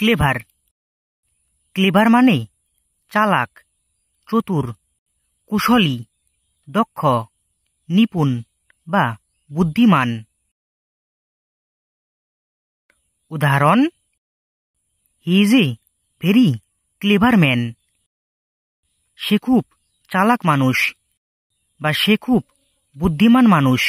clever clever মানে চালাক চতুর কুশলী দক্ষ নিপুণ বা বুদ্ধিমান উদাহরণ he is a very clever man সে খুব চালাক মানুষ বা সে খুব বুদ্ধিমান মানুষ